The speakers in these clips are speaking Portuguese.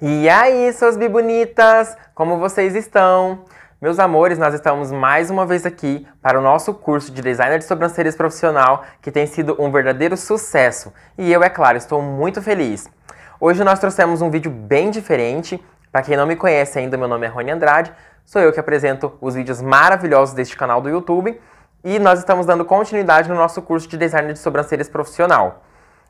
E aí, suas bibonitas, como vocês estão? Meus amores, nós estamos mais uma vez aqui para o nosso curso de designer de sobrancelhas profissional, que tem sido um verdadeiro sucesso. E eu, é claro, estou muito feliz. Hoje nós trouxemos um vídeo bem diferente. Para quem não me conhece ainda, meu nome é Rony Andrade, sou eu que apresento os vídeos maravilhosos deste canal do YouTube. E nós estamos dando continuidade no nosso curso de designer de sobrancelhas profissional.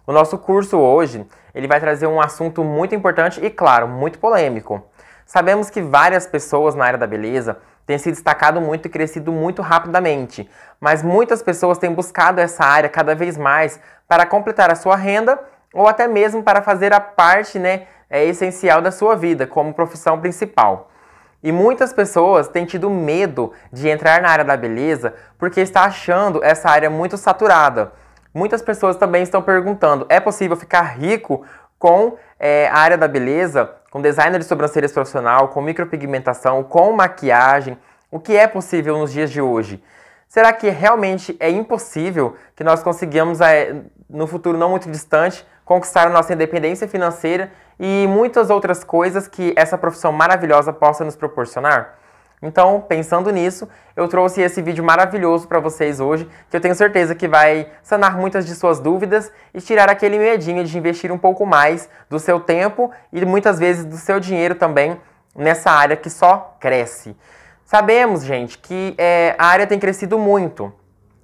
O nosso curso hoje, ele vai trazer um assunto muito importante e, claro, muito polêmico. Sabemos que várias pessoas na área da beleza têm se destacado muito e crescido muito rapidamente, mas muitas pessoas têm buscado essa área cada vez mais para completar a sua renda ou até mesmo para fazer a parte né, é, essencial da sua vida como profissão principal. E muitas pessoas têm tido medo de entrar na área da beleza porque está achando essa área muito saturada Muitas pessoas também estão perguntando: é possível ficar rico com é, a área da beleza, com designer de sobrancelhas profissional, com micropigmentação, com maquiagem? O que é possível nos dias de hoje? Será que realmente é impossível que nós consigamos, é, no futuro não muito distante, conquistar a nossa independência financeira e muitas outras coisas que essa profissão maravilhosa possa nos proporcionar? Então, pensando nisso, eu trouxe esse vídeo maravilhoso para vocês hoje, que eu tenho certeza que vai sanar muitas de suas dúvidas e tirar aquele medinho de investir um pouco mais do seu tempo e muitas vezes do seu dinheiro também nessa área que só cresce. Sabemos, gente, que é, a área tem crescido muito.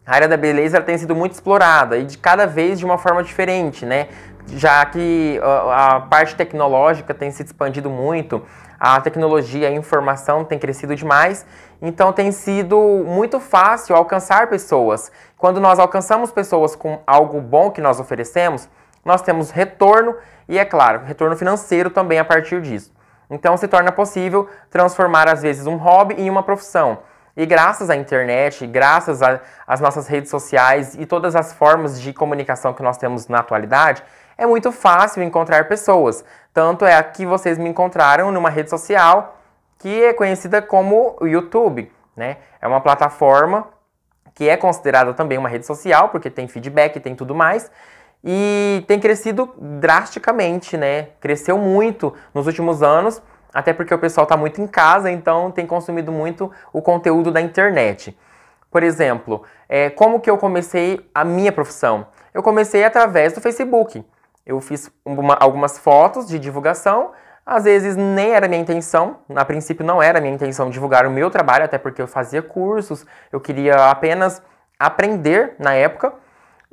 A área da beleza tem sido muito explorada e de cada vez de uma forma diferente, né? já que a parte tecnológica tem se expandido muito, a tecnologia e a informação tem crescido demais, então tem sido muito fácil alcançar pessoas. Quando nós alcançamos pessoas com algo bom que nós oferecemos, nós temos retorno e, é claro, retorno financeiro também a partir disso. Então se torna possível transformar, às vezes, um hobby em uma profissão. E graças à internet, graças às nossas redes sociais e todas as formas de comunicação que nós temos na atualidade, é muito fácil encontrar pessoas. Tanto é que vocês me encontraram numa rede social que é conhecida como YouTube, né? É uma plataforma que é considerada também uma rede social, porque tem feedback, tem tudo mais, e tem crescido drasticamente, né? Cresceu muito nos últimos anos, até porque o pessoal está muito em casa, então tem consumido muito o conteúdo da internet. Por exemplo, é, como que eu comecei a minha profissão? Eu comecei através do Facebook. Eu fiz uma, algumas fotos de divulgação, às vezes nem era minha intenção, a princípio não era minha intenção divulgar o meu trabalho, até porque eu fazia cursos, eu queria apenas aprender na época.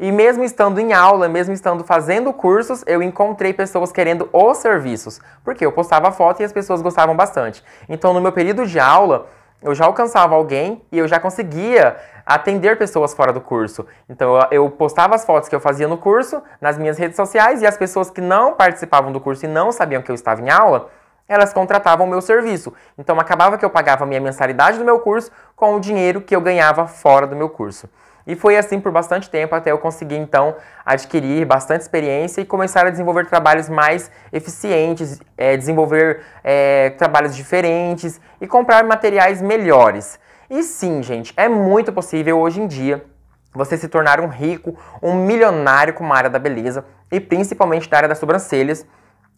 E mesmo estando em aula, mesmo estando fazendo cursos, eu encontrei pessoas querendo os serviços, porque eu postava foto e as pessoas gostavam bastante. Então, no meu período de aula, eu já alcançava alguém e eu já conseguia atender pessoas fora do curso. Então eu postava as fotos que eu fazia no curso nas minhas redes sociais e as pessoas que não participavam do curso e não sabiam que eu estava em aula, elas contratavam o meu serviço. Então acabava que eu pagava a minha mensalidade do meu curso com o dinheiro que eu ganhava fora do meu curso. E foi assim por bastante tempo até eu conseguir então adquirir bastante experiência e começar a desenvolver trabalhos mais eficientes, é, desenvolver é, trabalhos diferentes e comprar materiais melhores. E sim, gente, é muito possível hoje em dia você se tornar um rico, um milionário com uma área da beleza e principalmente da área das sobrancelhas.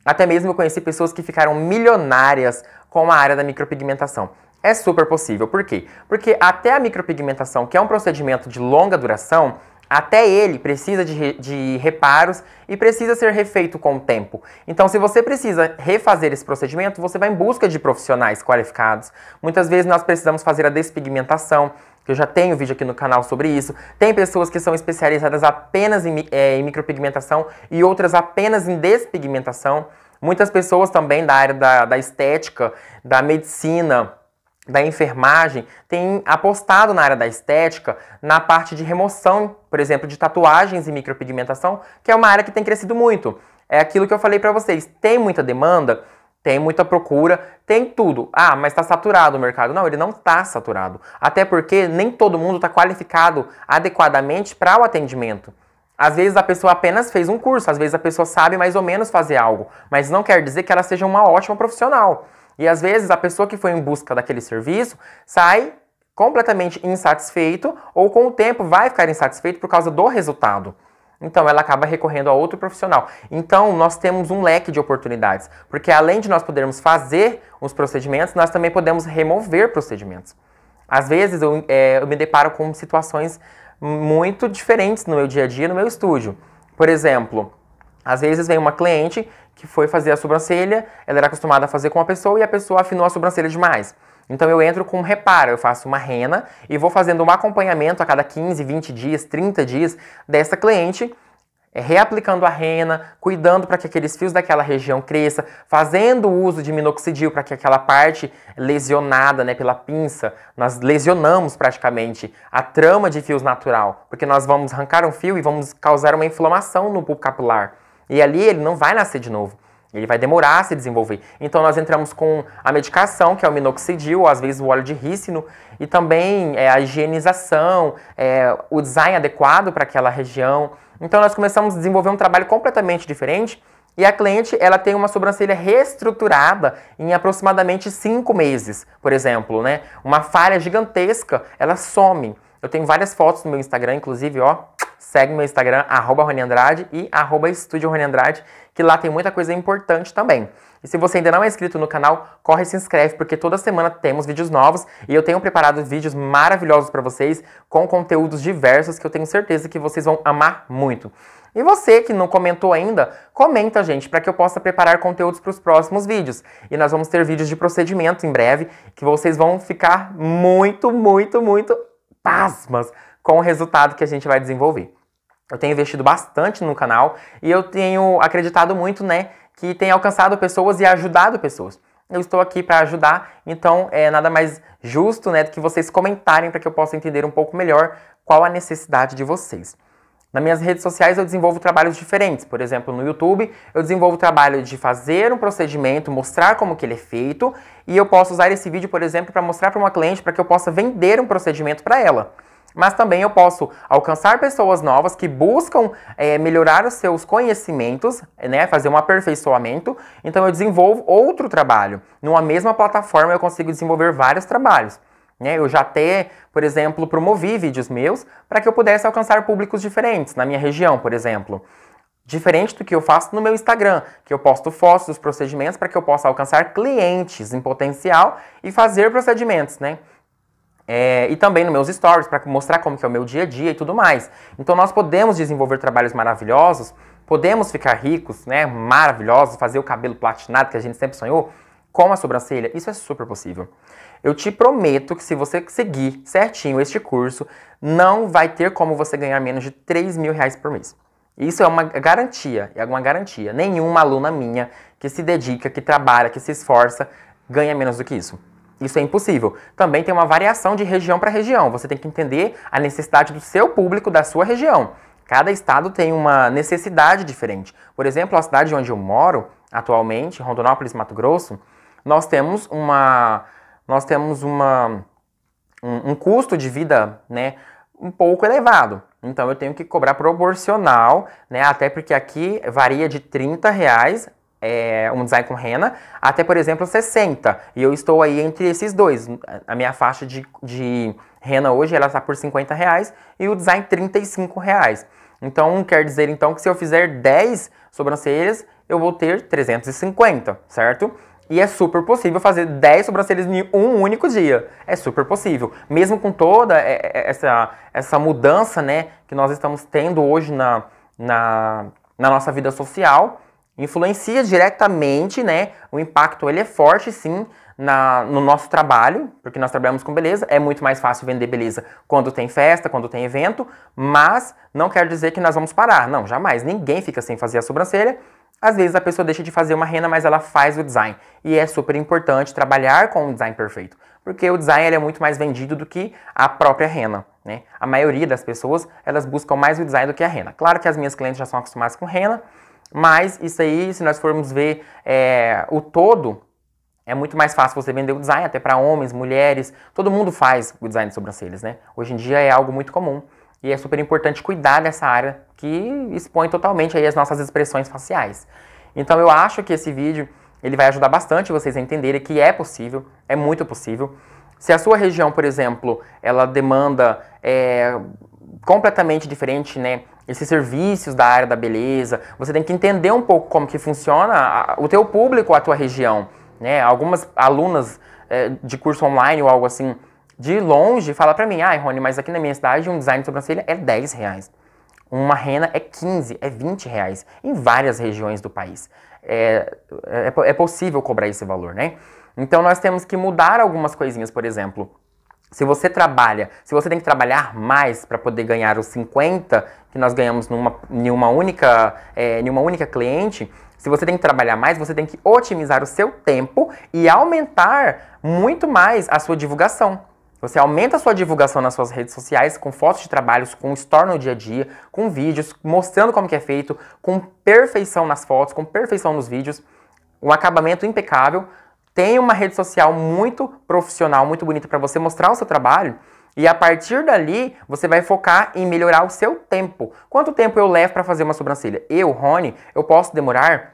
Até mesmo eu conheci pessoas que ficaram milionárias com a área da micropigmentação. É super possível. Por quê? Porque até a micropigmentação, que é um procedimento de longa duração, até ele precisa de, de, reparos e precisa ser refeito com o tempo. Então, se você precisa refazer esse procedimento, você vai em busca de profissionais qualificados. Muitas vezes nós precisamos fazer a despigmentação, que eu já tenho vídeo aqui no canal sobre isso. Tem pessoas que são especializadas apenas em, é, em micropigmentação e outras apenas em despigmentação. Muitas pessoas também da área da, da estética, da medicina, da enfermagem tem apostado na área da estética, na parte de remoção, por exemplo, de tatuagens e micropigmentação, que é uma área que tem crescido muito. É aquilo que eu falei para vocês, tem muita demanda, tem muita procura, tem tudo. Ah, mas está saturado o mercado. Não, ele não está saturado. Até porque nem todo mundo está qualificado adequadamente para o atendimento. Às vezes a pessoa apenas fez um curso, às vezes a pessoa sabe mais ou menos fazer algo, mas não quer dizer que ela seja uma ótima profissional. E às vezes a pessoa que foi em busca daquele serviço sai completamente insatisfeito ou com o tempo vai ficar insatisfeito por causa do resultado. Então ela acaba recorrendo a outro profissional. Então nós temos um leque de oportunidades, porque além de nós podermos fazer os procedimentos, nós também podemos remover procedimentos. Às vezes eu, é, eu me deparo com situações muito diferentes no meu dia a dia, no meu estúdio. Por exemplo, às vezes vem uma cliente que foi fazer a sobrancelha, ela era acostumada a fazer com uma pessoa e a pessoa afinou a sobrancelha demais. Então eu entro com um reparo, eu faço uma rena e vou fazendo um acompanhamento a cada 15, 20 dias, 30 dias dessa cliente, é, reaplicando a rena, cuidando para que aqueles fios daquela região cresça, fazendo uso de minoxidil para que aquela parte lesionada, né, pela pinça, nós lesionamos praticamente a trama de fios natural, porque nós vamos arrancar um fio e vamos causar uma inflamação no pulpo capilar. E ali ele não vai nascer de novo. Ele vai demorar a se desenvolver. Então nós entramos com a medicação, que é o minoxidil, às vezes o óleo de rícino, e também é, a higienização, é, o design adequado para aquela região. Então nós começamos a desenvolver um trabalho completamente diferente e a cliente ela tem uma sobrancelha reestruturada em aproximadamente 5 meses, por exemplo, né? Uma falha gigantesca, ela some. Eu tenho várias fotos no meu Instagram, inclusive, ó, segue meu Instagram, arroba Rony Andrade e arroba Estúdio Rony Andrade, que lá tem muita coisa importante também. E se você ainda não é inscrito no canal, corre e se inscreve, porque toda semana temos vídeos novos e eu tenho preparado vídeos maravilhosos para vocês, com conteúdos diversos que eu tenho certeza que vocês vão amar muito. E você que não comentou ainda, comenta, gente, para que eu possa preparar conteúdos para os próximos vídeos. E nós vamos ter vídeos de procedimento em breve, que vocês vão ficar muito, muito, muito pasmas com o resultado que a gente vai desenvolver. Eu tenho investido bastante no canal e eu tenho acreditado muito, né, que tem alcançado pessoas e ajudado pessoas. Eu estou aqui para ajudar, então é nada mais justo, né, do que vocês comentarem para que eu possa entender um pouco melhor qual a necessidade de vocês. Nas minhas redes sociais eu desenvolvo trabalhos diferentes. Por exemplo, no YouTube eu desenvolvo o trabalho de fazer um procedimento, mostrar como que ele é feito, e eu posso usar esse vídeo, por exemplo, para mostrar para uma cliente para que eu possa vender um procedimento para ela mas também eu posso alcançar pessoas novas que buscam é, melhorar os seus conhecimentos, né, fazer um aperfeiçoamento. Então eu desenvolvo outro trabalho. Numa mesma plataforma eu consigo desenvolver vários trabalhos. Né? Eu já até, por exemplo, promovi vídeos meus para que eu pudesse alcançar públicos diferentes, na minha região, por exemplo. Diferente do que eu faço no meu Instagram, que eu posto fotos dos procedimentos para que eu possa alcançar clientes em potencial e fazer procedimentos, né? É, e também nos meus stories, para mostrar como que é o meu dia a dia e tudo mais. Então nós podemos desenvolver trabalhos maravilhosos, podemos ficar ricos, né, maravilhosos, fazer o cabelo platinado que a gente sempre sonhou, com a sobrancelha, isso é super possível. Eu te prometo que se você seguir certinho este curso, não vai ter como você ganhar menos de 3 mil reais por mês. Isso é uma garantia, é uma garantia. Nenhuma aluna minha que se dedica, que trabalha, que se esforça, ganha menos do que isso. Isso é impossível. Também tem uma variação de região para região. Você tem que entender a necessidade do seu público, da sua região. Cada estado tem uma necessidade diferente. Por exemplo, a cidade onde eu moro, atualmente, Rondonópolis, Mato Grosso, nós temos uma nós temos uma um, um custo de vida, né, um pouco elevado. Então eu tenho que cobrar proporcional, né? Até porque aqui varia de 30 reais é, um design com rena até, por exemplo, 60. E eu estou aí entre esses dois. A minha faixa de, de rena hoje ela está por 50 reais e o design 35 reais. Então, quer dizer então que se eu fizer 10 sobrancelhas, eu vou ter 350, certo? E é super possível fazer 10 sobrancelhas em um único dia. É super possível. Mesmo com toda é, é, é, essa, essa mudança né, que nós estamos tendo hoje na, na, na nossa vida social, influencia diretamente, né? O impacto ele é forte, sim, na, no nosso trabalho, porque nós trabalhamos com beleza. É muito mais fácil vender beleza quando tem festa, quando tem evento, mas não quer dizer que nós vamos parar. Não, jamais. Ninguém fica sem fazer a sobrancelha. Às vezes a pessoa deixa de fazer uma renda, mas ela faz o design. E é super importante trabalhar com um design perfeito, porque o design é muito mais vendido do que a própria rena Né? A maioria das pessoas, elas buscam mais o design do que a rena Claro que as minhas clientes já são acostumadas com rena mas isso aí, se nós formos ver é, o todo, é muito mais fácil você vender o design, até para homens, mulheres, todo mundo faz o design de sobrancelhas, né? Hoje em dia é algo muito comum e é super importante cuidar dessa área que expõe totalmente aí as nossas expressões faciais. Então eu acho que esse vídeo ele vai ajudar bastante vocês a entenderem que é possível, é muito possível. Se a sua região, por exemplo, ela demanda é, completamente diferente, né? esses serviços da área da beleza. Você tem que entender um pouco como que funciona a, o teu público, a tua região. Né? Algumas alunas é, de curso online ou algo assim, de longe, fala para mim, ai, ah, Rony, mas aqui na minha cidade um design de sobrancelha é 10 reais. Uma rena é 15, é 20 reais, em várias regiões do país. É, é, é possível cobrar esse valor, né? Então nós temos que mudar algumas coisinhas, por exemplo. Se você trabalha, se você tem que trabalhar mais para poder ganhar os 50 que nós ganhamos numa, em, uma única, é, única cliente, se você tem que trabalhar mais, você tem que otimizar o seu tempo e aumentar muito mais a sua divulgação. Você aumenta a sua divulgação nas suas redes sociais com fotos de trabalhos, com store no dia a dia, com vídeos, mostrando como que é feito, com perfeição nas fotos, com perfeição nos vídeos, um acabamento impecável. Tem uma rede social muito profissional, muito bonita para você mostrar o seu trabalho. E a partir dali, você vai focar em melhorar o seu tempo. Quanto tempo eu levo para fazer uma sobrancelha? Eu, Rony, eu posso demorar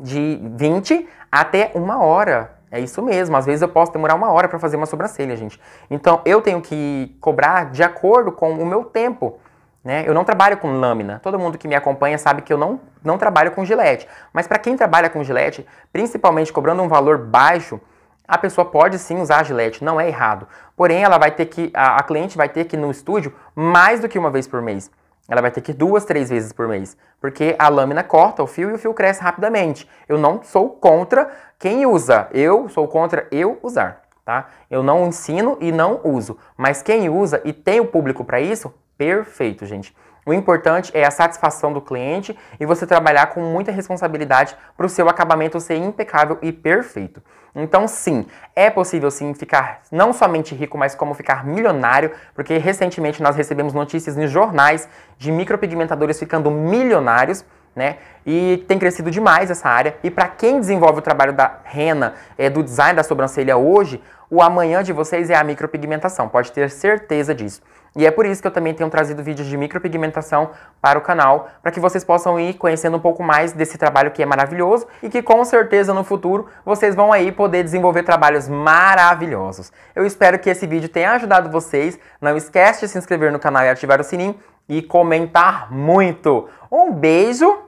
de 20 até uma hora. É isso mesmo. Às vezes eu posso demorar uma hora para fazer uma sobrancelha, gente. Então eu tenho que cobrar de acordo com o meu tempo. Né? Eu não trabalho com lâmina. Todo mundo que me acompanha sabe que eu não, não trabalho com gilete. Mas para quem trabalha com gilete, principalmente cobrando um valor baixo, a pessoa pode sim usar a gilete, não é errado. Porém, ela vai ter que a, a cliente vai ter que ir no estúdio mais do que uma vez por mês. Ela vai ter que ir duas, três vezes por mês, porque a lâmina corta o fio e o fio cresce rapidamente. Eu não sou contra quem usa, eu sou contra eu usar tá? Eu não ensino e não uso, mas quem usa e tem o público para isso, perfeito, gente. O importante é a satisfação do cliente e você trabalhar com muita responsabilidade para o seu acabamento ser impecável e perfeito. Então, sim, é possível sim ficar não somente rico, mas como ficar milionário, porque recentemente nós recebemos notícias nos jornais de micropigmentadores ficando milionários né? E tem crescido demais essa área. E para quem desenvolve o trabalho da rena, é, do design da sobrancelha hoje, o amanhã de vocês é a micropigmentação, pode ter certeza disso. E é por isso que eu também tenho trazido vídeos de micropigmentação para o canal, para que vocês possam ir conhecendo um pouco mais desse trabalho que é maravilhoso e que com certeza no futuro vocês vão aí poder desenvolver trabalhos maravilhosos. Eu espero que esse vídeo tenha ajudado vocês. Não esquece de se inscrever no canal e ativar o sininho e comentar muito. Um beijo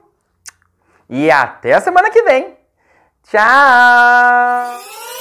e até a semana que vem. Tchau!